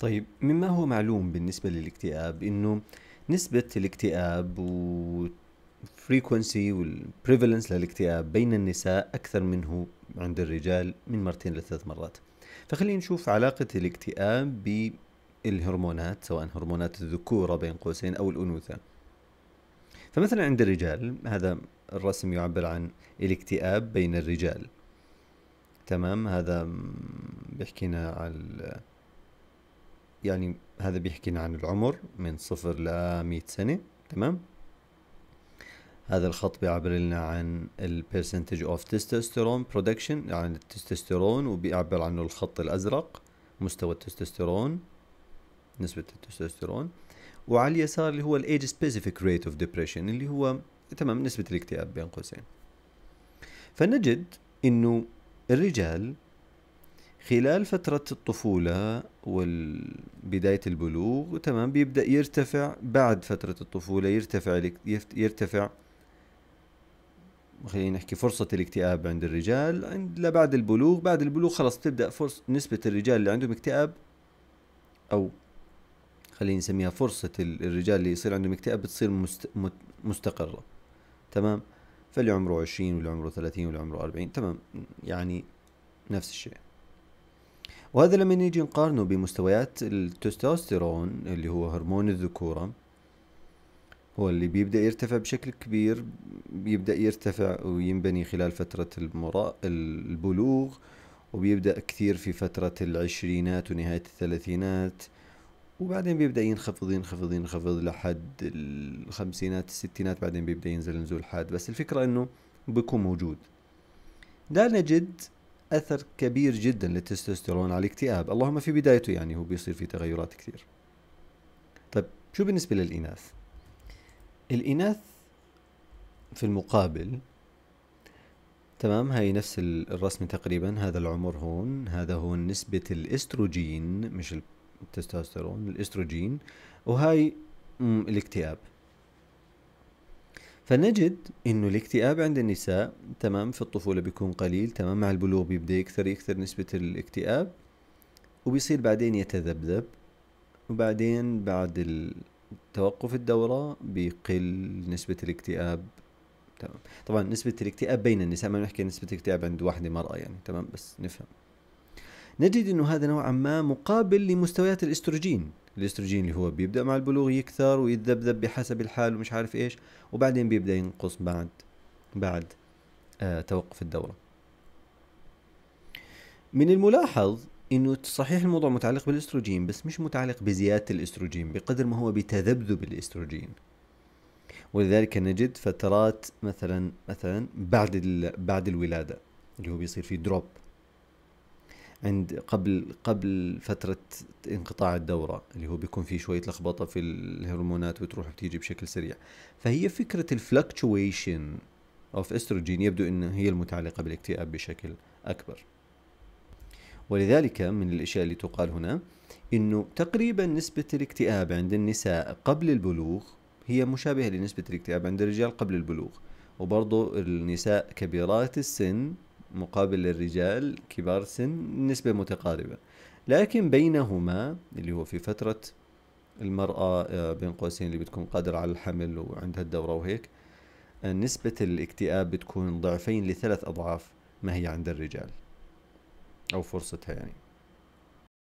طيب مما هو معلوم بالنسبة للاكتئاب انه نسبة الاكتئاب و frequency والبريفالنس للاكتئاب بين النساء أكثر منه عند الرجال من مرتين لثلاث مرات فخلينا نشوف علاقة الاكتئاب بالهرمونات سواء هرمونات الذكورة بين قوسين أو الأنوثة فمثلا عند الرجال هذا الرسم يعبر عن الاكتئاب بين الرجال تمام هذا بيحكينا على يعني هذا بيحكي عن العمر من صفر ل 100 سنة تمام هذا الخط بيعبر لنا عن percentage of testosterone production عن يعني التستوستيرون وبيعبر عنه الخط الازرق مستوى التستوستيرون نسبة التستوستيرون وعلى اليسار اللي هو age specific rate of depression اللي هو تمام نسبة الاكتئاب بين قوسين فنجد انه الرجال خلال فترة الطفولة وبداية البلوغ تمام بيبدأ يرتفع بعد فترة الطفولة يرتفع يرتفع خلينا نحكي فرصة الاكتئاب عند الرجال عند لبعد البلوغ بعد البلوغ خلاص بتبدأ فرص نسبة الرجال اللي عندهم اكتئاب أو خلينا نسميها فرصة الرجال اللي يصير عندهم اكتئاب بتصير مست... مستقرة تمام فاللي عمره عشرين واللي عمره ثلاثين واللي عمره أربعين تمام يعني نفس الشيء وهذا لما نيجي نقارنه بمستويات التستوستيرون اللي هو هرمون الذكورة هو اللي بيبدأ يرتفع بشكل كبير بيبدأ يرتفع وينبني خلال فترة المرا... البلوغ وبيبدأ كثير في فترة العشرينات ونهاية الثلاثينات وبعدين بيبدأ ينخفض ينخفض ينخفض لحد الخمسينات الستينات بعدين بيبدأ ينزل نزول حاد بس الفكرة انه بيكون موجود لا نجد اثر كبير جدا للتستوستيرون على الاكتئاب اللهم في بدايته يعني هو بيصير في تغيرات كثير طيب شو بالنسبه للاناث الاناث في المقابل تمام هاي نفس الرسم تقريبا هذا العمر هون هذا هو نسبة الاستروجين مش التستوستيرون الاستروجين وهاي الاكتئاب فنجد انه الاكتئاب عند النساء تمام في الطفوله بيكون قليل تمام مع البلوغ بيبدا يكثر يكثر نسبه الاكتئاب وبيصير بعدين يتذبذب وبعدين بعد توقف الدوره بيقل نسبه الاكتئاب تمام طبعا نسبه الاكتئاب بين النساء ما نحكي نسبه الاكتئاب عند واحده مرأة يعني تمام بس نفهم نجد انه هذا نوعا ما مقابل لمستويات الاستروجين الاستروجين اللي هو بيبدا مع البلوغ يكثر ويتذبذب بحسب الحال ومش عارف ايش وبعدين بيبدا ينقص بعد بعد آه توقف الدوره من الملاحظ انه صحيح الموضوع متعلق بالاستروجين بس مش متعلق بزياده الاستروجين بقدر ما هو بتذبذب الاستروجين ولذلك نجد فترات مثلا مثلا بعد بعد الولاده اللي هو بيصير في دروب عند قبل قبل فتره انقطاع الدوره اللي هو بيكون في شويه لخبطه في الهرمونات وتروح وتيجي بشكل سريع فهي فكره الفلكتويشن اوف استروجين يبدو ان هي المتعلقه بالاكتئاب بشكل اكبر ولذلك من الاشياء اللي تقال هنا انه تقريبا نسبه الاكتئاب عند النساء قبل البلوغ هي مشابهه لنسبه الاكتئاب عند الرجال قبل البلوغ وبرضه النساء كبيرات السن مقابل الرجال كبار السن نسبة متقاربة لكن بينهما اللي هو في فترة المرأة آه، بين قوسين اللي بتكون قادرة على الحمل وعندها الدورة وهيك آه، نسبة الاكتئاب بتكون ضعفين لثلاث أضعاف ما هي عند الرجال أو فرصتها يعني